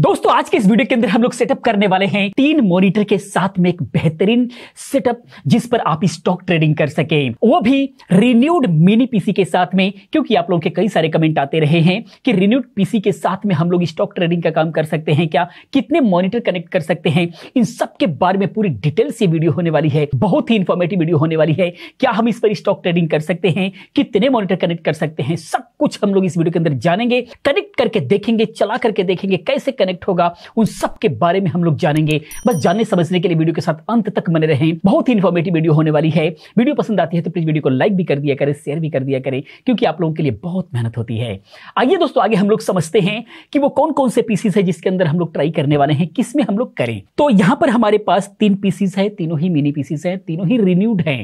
दोस्तों आज के इस वीडियो के अंदर हम लोग सेटअप करने वाले हैं तीन मॉनिटर के साथ में एक बेहतरीन सेटअप जिस पर आप स्टॉक ट्रेडिंग कर सके वो भी रिन्यूड मिनी पीसी के साथ में क्योंकि आप लोगों के कई सारे कमेंट आते रहे हैं कि रिन्यूड पीसी के साथ में हम लोग स्टॉक ट्रेडिंग का काम कर सकते हैं क्या कितने मॉनिटर कनेक्ट कर सकते हैं इन सबके बारे में पूरी डिटेल से वीडियो होने वाली है बहुत ही इंफॉर्मेटिव वीडियो होने वाली है क्या हम इस पर स्टॉक ट्रेडिंग कर सकते हैं कितने मॉनिटर कनेक्ट कर सकते हैं सब कुछ हम लोग इस वीडियो के अंदर जानेंगे कनेक्ट करके देखेंगे चला करके देखेंगे कैसे कनेक्ट होगा उन सब के बारे में हम लोग जानेंगे बस जानने समझने के लिए वीडियो के साथ अंत तक बने रहें बहुत ही इन्फॉर्मेटिव वीडियो होने वाली है वीडियो पसंद आती है तो प्लीज वीडियो को लाइक भी कर दिया करें शेयर भी कर दिया करें क्योंकि आप लोगों के लिए बहुत मेहनत होती है आइए दोस्तों आगे हम लोग समझते हैं कि वो कौन कौन से पीसीस है जिसके अंदर हम लोग ट्राई करने वाले हैं किस में हम लोग करें तो यहां पर हमारे पास तीन पीसीस है तीनों ही मिनी पीसीस है तीनों ही रिन्यूड है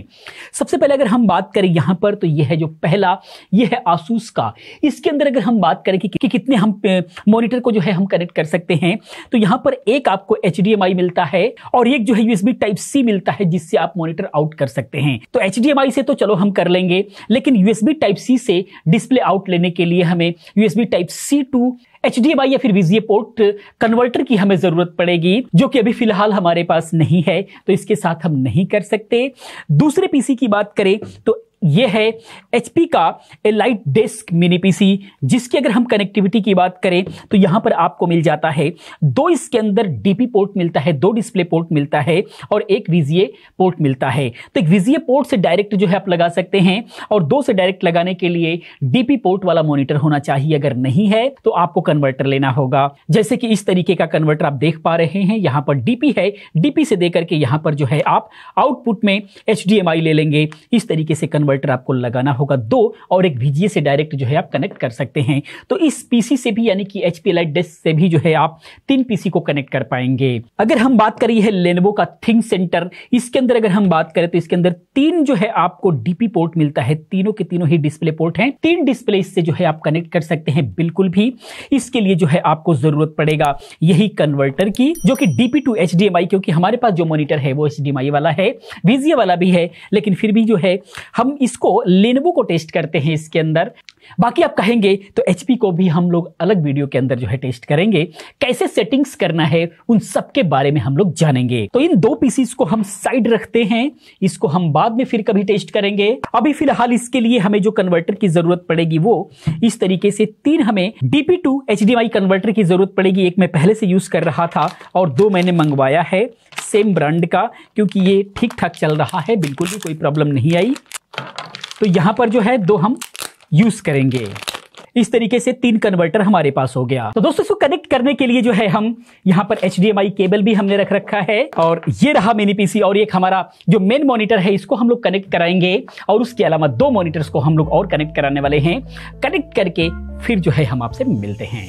सबसे पहले अगर हम बात करें यहां पर तो यह है जो पहला यह है आसूस का इसके अंदर अगर हम बात करें कि कितने हम मॉनिटर को जो है हम कनेक्ट कर सकते हैं तो यहां पर एक आपको एच मिलता है और एक जो है यूएसबी टाइप सी मिलता है जिससे आप मॉनिटर आउट कर सकते हैं तो एच से तो चलो हम कर लेंगे लेकिन यूएसबी टाइप सी से डिस्प्ले आउट लेने के लिए हमें USB type C to H या फिर वीजीए पोर्ट कन्वर्टर की हमें जरूरत पड़ेगी जो कि अभी फिलहाल हमारे पास नहीं है तो इसके साथ हम नहीं कर सकते दूसरे पीसी की बात करें तो ये है एचपी का Elite Desk mini PC जिसकी अगर हम कनेक्टिविटी की बात करें तो यहां पर आपको मिल जाता है दो इसके अंदर डीपी पोर्ट मिलता है दो डिस्प्ले पोर्ट मिलता है और एक विजीए पोर्ट मिलता है तो एक वीजीए पोर्ट से डायरेक्ट जो है आप लगा सकते हैं और दो से डायरेक्ट लगाने के लिए डीपी पोर्ट वाला मोनिटर होना चाहिए अगर नहीं है तो आपको कन्वर्टर लेना होगा जैसे कि इस तरीके का कन्वर्टर आप देख पा रहे हैं यहां पर डीपी है डीपी से देकर के यहां पर जो है आप आउटपुट में एच ले लेंगे इस तरीके से कन्वर्ट इन्वर्टर आपको लगाना होगा दो और एक वीजीए से डायरेक्ट जो है आप कनेक्ट कर सकते हैं तो इस पीसी से भी यानी कि एच पी लाइट डेस्क से भी जो है आप तीन पीसी को कनेक्ट कर पाएंगे अगर हम बात करिए है लेनवो का थिंग सेंटर इसके अंदर अगर हम बात करें तो इसके अंदर तीन जो है आपको डीपी पोर्ट मिलता है तीनों के तीनों ही डिस्प्ले पोर्ट हैं तीन डिस्प्ले इससे जो है आप कनेक्ट कर सकते हैं बिल्कुल भी इसके लिए जो है आपको जरूरत पड़ेगा यही कन्वर्टर की जो कि डीपी टू एच क्योंकि हमारे पास जो मॉनिटर है वो एच वाला है वीजीए वाला भी है लेकिन फिर भी जो है हम इसको लेनवो को टेस्ट करते हैं इसके अंदर बाकी आप कहेंगे तो एचपी को भी हम लोग अलग वीडियो के अंदर जो है टेस्ट करेंगे कैसे सेटिंग्स करना है उन सब के बारे में हम लोग जानेंगे तो इन दो पीसीस को हम साइड रखते हैं इसको हम बाद में फिर कभी टेस्ट करेंगे अभी फिलहाल इसके लिए हमें जो कन्वर्टर की जरूरत पड़ेगी वो इस तरीके से तीन हमें डीपी टू एच कन्वर्टर की जरूरत पड़ेगी एक मैं पहले से यूज कर रहा था और दो मैंने मंगवाया है सेम ब्रांड का क्योंकि ये ठीक ठाक चल रहा है बिल्कुल भी कोई प्रॉब्लम नहीं आई तो यहां पर जो है दो हम यूज करेंगे इस तरीके से तीन कन्वर्टर हमारे पास हो गया तो दोस्तों इसको कनेक्ट करने के लिए जो है हम यहाँ पर एच केबल भी हमने रख रखा है और ये रहा मिनी पीसी और एक हमारा जो मेन मॉनिटर है इसको हम लोग कनेक्ट कराएंगे और उसके अलावा दो मॉनिटर्स को हम लोग और कनेक्ट कराने वाले हैं कनेक्ट करके फिर जो है हम आपसे मिलते हैं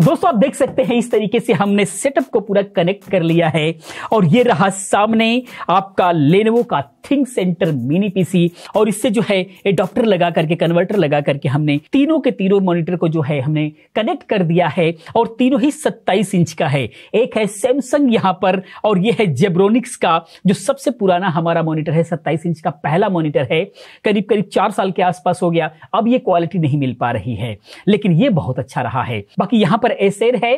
तो दोस्तों आप देख सकते हैं इस तरीके से हमने सेटअप को पूरा कनेक्ट कर लिया है और ये रहा सामने आपका लेनोवो का थिंक सेंटर मिनी पीसी और इससे जो है एडॉप्टर लगा करके कन्वर्टर लगा करके हमने तीनों के तीनों मॉनिटर को जो है हमने कनेक्ट कर दिया है और तीनों ही सत्ताईस इंच का है एक है सैमसंग यहाँ पर और ये है जेब्रोनिक्स का जो सबसे पुराना हमारा मॉनिटर है सत्ताईस इंच का पहला मॉनिटर है करीब करीब चार साल के आसपास हो गया अब ये क्वालिटी नहीं मिल पा रही है लेकिन ये बहुत अच्छा रहा है बाकी यहाँ पर पर एसर है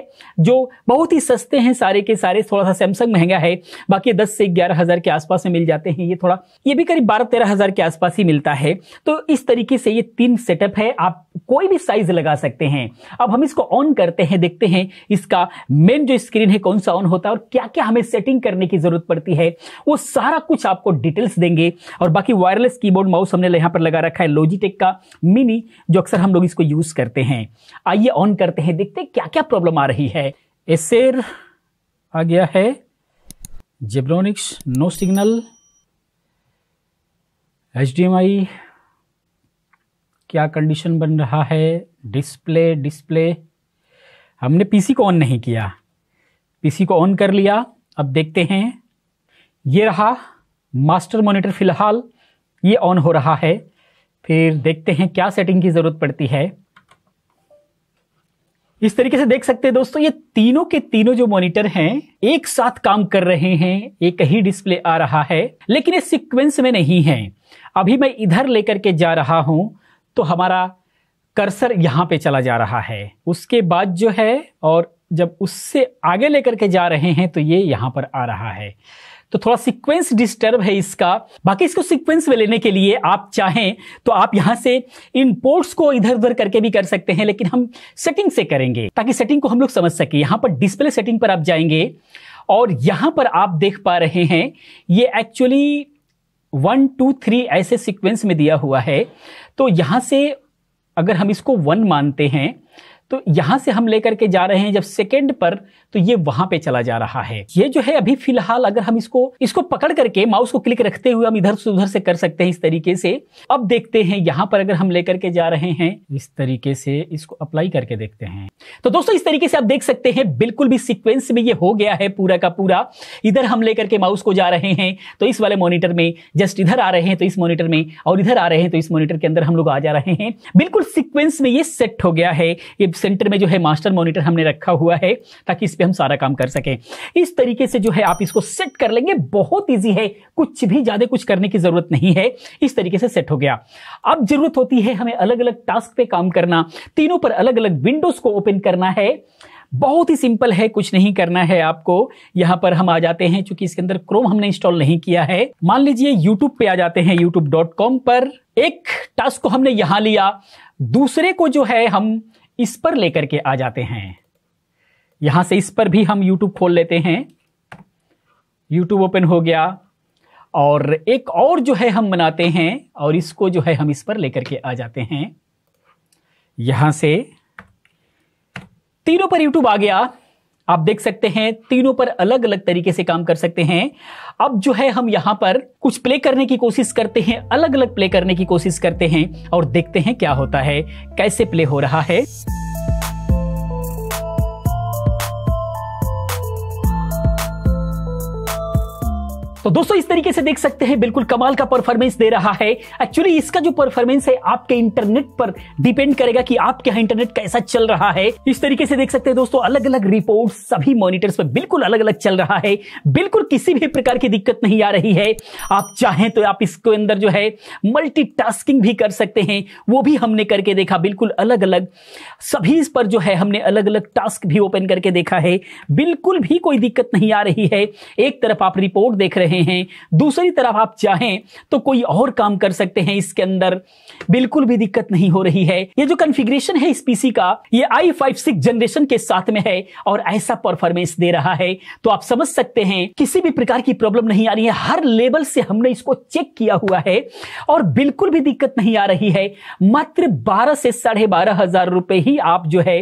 जो बहुत ही सस्ते हैं सारे के सारे थोड़ा सा सैमसंग महंगा है बाकी दस से ग्यारह हज़ार के आसपास में मिल जाते हैं ये थोड़ा ये भी करीब बारह तेरह हज़ार के आसपास ही मिलता है तो इस तरीके से ये तीन सेटअप है आप कोई भी साइज लगा सकते हैं अब हम इसको ऑन करते हैं देखते हैं इसका मेन जो स्क्रीन है कौन सा ऑन होता है और क्या क्या हमें सेटिंग करने की जरूरत पड़ती है वो सारा कुछ आपको डिटेल्स देंगे और बाकी वायरलेस कीबोर्ड माउस हमने यहां पर लगा रखा है लॉजिटेक का मिनी जो अक्सर हम लोग इसको यूज करते हैं आइए ऑन करते हैं देखते हैं क्या क्या प्रॉब्लम आ रही है एसेर आ गया है जेब्रोनिक्स नो सिग्नल एच क्या कंडीशन बन रहा है डिस्प्ले डिस्प्ले हमने पीसी को ऑन नहीं किया पीसी को ऑन कर लिया अब देखते हैं ये रहा मास्टर मॉनिटर फिलहाल ये ऑन हो रहा है फिर देखते हैं क्या सेटिंग की ज़रूरत पड़ती है इस तरीके से देख सकते हैं दोस्तों ये तीनों के तीनों जो मॉनिटर हैं एक साथ काम कर रहे हैं एक ही डिस्प्ले आ रहा है लेकिन ये सीक्वेंस में नहीं है अभी मैं इधर लेकर के जा रहा हूं तो हमारा कर्सर यहां पे चला जा रहा है उसके बाद जो है और जब उससे आगे लेकर के जा रहे हैं तो ये यहां पर आ रहा है तो थोड़ा सीक्वेंस डिस्टर्ब है इसका बाकी इसको सीक्वेंस में लेने के लिए आप चाहें तो आप यहां से पोर्ट्स को इधर उधर करके भी कर सकते हैं लेकिन हम सेटिंग से करेंगे ताकि सेटिंग को हम लोग समझ सके यहां पर डिस्प्ले सेटिंग पर आप जाएंगे और यहां पर आप देख पा रहे हैं ये एक्चुअली वन टू थ्री ऐसे सिक्वेंस में दिया हुआ है तो यहां से अगर हम इसको वन मानते हैं तो यहां से हम लेकर के जा रहे हैं जब सेकेंड पर तो ये वहां पे चला जा रहा है ये जो है अभी फिलहाल अगर हम इसको इसको पकड़ करके माउस को क्लिक रखते हुए हम इधर से उधर से कर सकते हैं इस तरीके से अब देखते हैं यहां पर अगर हम लेकर के जा रहे हैं इस तरीके से इसको अप्लाई करके देखते हैं तो दोस्तों इस तरीके से आप देख सकते हैं बिल्कुल भी सिक्वेंस में ये हो गया है पूरा का पूरा इधर हम लेकर के माउस को जा रहे हैं तो इस वाले मॉनिटर में जस्ट इधर आ रहे हैं तो इस मॉनिटर में और इधर आ रहे हैं तो इस मॉनिटर के अंदर हम लोग आ जा रहे हैं बिल्कुल सिक्वेंस में ये सेट हो गया है ये सेंटर में जो है मास्टर मॉनिटर हमने रखा हुआ है ताकि इस पे हम सारा काम कर सकें इस तरीके से जो है आप इसको सेट कर लेंगे बहुत ईजी है कुछ भी ज़्यादा कुछ करने की ज़रूरत नहीं है इस तरीके से सेट हो गया अब ज़रूरत होती है हमें अलग अलग टास्क पे काम करना तीनों पर अलग अलग विंडोज़ को ओपन करना है बहुत ही सिंपल है कुछ नहीं करना है आपको यहां पर हम आ जाते हैं चूंकि इसके अंदर क्रोम हमने इंस्टॉल नहीं किया है मान लीजिए यूट्यूब पे आ जाते हैं youtube.com पर एक टास्क को हमने यहां लिया दूसरे को जो है हम इस पर लेकर के आ जाते हैं यहां से इस पर भी हम यूट्यूब खोल लेते हैं यूट्यूब ओपन हो गया और एक और जो है हम बनाते हैं और इसको जो है हम इस पर लेकर के आ जाते हैं यहां से तीनों पर यूट्यूब आ गया आप देख सकते हैं तीनों पर अलग अलग तरीके से काम कर सकते हैं अब जो है हम यहां पर कुछ प्ले करने की कोशिश करते हैं अलग अलग प्ले करने की कोशिश करते हैं और देखते हैं क्या होता है कैसे प्ले हो रहा है तो दोस्तों इस तरीके से देख सकते हैं बिल्कुल कमाल का परफॉर्मेंस दे रहा है एक्चुअली इसका जो परफॉर्मेंस है आपके इंटरनेट पर डिपेंड करेगा कि आपके यहाँ इंटरनेट कैसा चल रहा है इस तरीके से देख सकते हैं दोस्तों अलग अलग रिपोर्ट सभी मॉनिटर्स पर बिल्कुल अलग अलग चल रहा है बिल्कुल किसी भी प्रकार की दिक्कत नहीं आ रही है आप चाहें तो आप इसके अंदर जो है मल्टी भी कर सकते हैं वो भी हमने करके देखा बिल्कुल अलग अलग सभी इस पर जो है हमने अलग अलग टास्क भी ओपन करके देखा है बिल्कुल भी कोई दिक्कत नहीं आ रही है एक तरफ आप रिपोर्ट देख रहे रहे हैं दूसरी तरफ आप चाहें तो कोई और काम कर सकते हैं इसके अंदर बिल्कुल भी दिक्कत नहीं हो रही है ये जो कन्फिग्रेशन है इस पीसी का ये आई फाइव सिक्स जनरेशन के साथ में है और ऐसा परफॉर्मेंस दे रहा है तो आप समझ सकते हैं किसी भी प्रकार की प्रॉब्लम नहीं आ रही है हर लेवल से हमने इसको चेक किया हुआ है और बिल्कुल भी दिक्कत नहीं आ रही है मात्र बारह से साढ़े बारह हजार रुपए ही आप जो है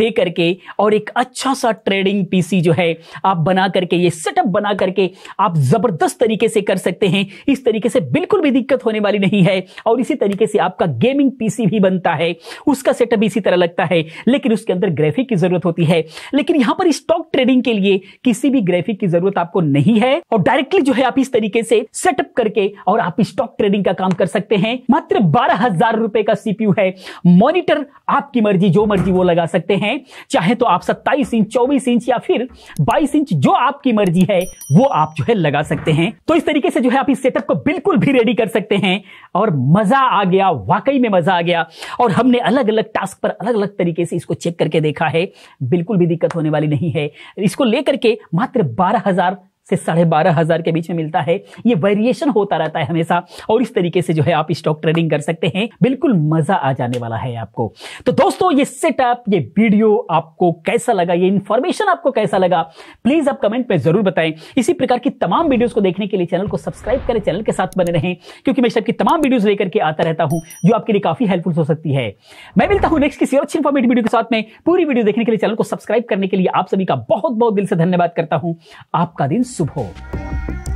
दे करके और एक अच्छा सा ट्रेडिंग पीसी जो है आप बना करके ये सेटअप बना करके आप जब जबरदस्त तरीके से कर सकते हैं इस तरीके से बिल्कुल भी दिक्कत होने वाली नहीं है और इसी तरीके से आपका गेमिंग पीसी भी बनता है उसका सेटअप इसी तरह लगता है लेकिन उसके अंदर ग्राफिक की जरूरत होती है लेकिन यहां पर स्टॉक ट्रेडिंग के लिए किसी भी ग्राफिक की जरूरत आपको नहीं है और डायरेक्टली जो है आप इस तरीके से सेटअप करके और आप स्टॉक ट्रेडिंग का काम कर सकते हैं मात्र बारह हजार रुपए का सीपीयू है मॉनिटर आपकी मर्जी जो मर्जी वो लगा सकते हैं चाहे तो आप सत्ताईस इंच चौबीस इंच या फिर बाईस इंच जो आपकी मर्जी है वो आप जो है लगा सकते सकते हैं तो इस तरीके से जो है आप इस सेटअप को बिल्कुल भी रेडी कर सकते हैं और मजा आ गया वाकई में मजा आ गया और हमने अलग अलग टास्क पर अलग अलग तरीके से इसको चेक करके देखा है बिल्कुल भी दिक्कत होने वाली नहीं है इसको लेकर के मात्र बारह हजार से साढ़े बारह हज़ार के बीच में मिलता है ये वेरिएशन होता रहता है हमेशा और इस तरीके से जो है आप स्टॉक ट्रेडिंग कर सकते हैं बिल्कुल मज़ा आ जाने वाला है आपको तो दोस्तों ये सेटअप ये वीडियो आपको कैसा लगा ये इन्फॉर्मेशन आपको कैसा लगा प्लीज़ आप कमेंट में ज़रूर बताएं इसी प्रकार की तमाम वीडियोज को देखने के लिए चैनल को सब्सक्राइब करें चैनल के साथ बने रहें क्योंकि मैं सबकी तमाम वीडियो लेकर के आता रहता हूं जो आपके लिए काफ़ी हेल्पफुल हो सकती है मैं मिलता हूं नेक्स्ट किसी और अच्छी इन्फॉर्मेटिव वीडियो के साथ में पूरी वीडियो देखने के लिए चैनल को सब्सक्राइब करने के लिए आप सभी का बहुत बहुत दिल से धन्यवाद करता हूं आपका दिन शुभ हो